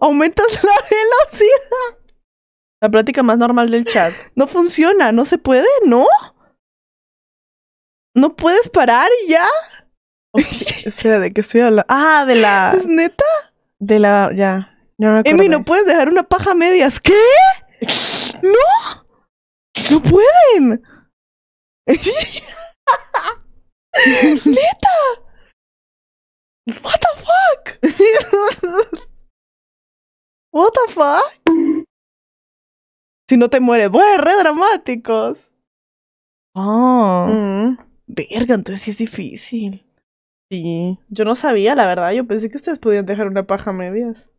aumentas la velocidad. La plática más normal del chat. No funciona, no se puede, ¿no? ¿No puedes parar y ya? espera, ¿de qué estoy hablando? Ah, de la... ¿Es neta? De la... ya. No Emi, ¿no puedes dejar una paja a medias? ¿Qué? ¡No! ¡No pueden! ¡Neta! What the fuck? Si no te mueres, bueno, re dramáticos. Ah. Mm. Verga, entonces sí es difícil. Sí. Yo no sabía, la verdad. Yo pensé que ustedes podían dejar una paja a medias.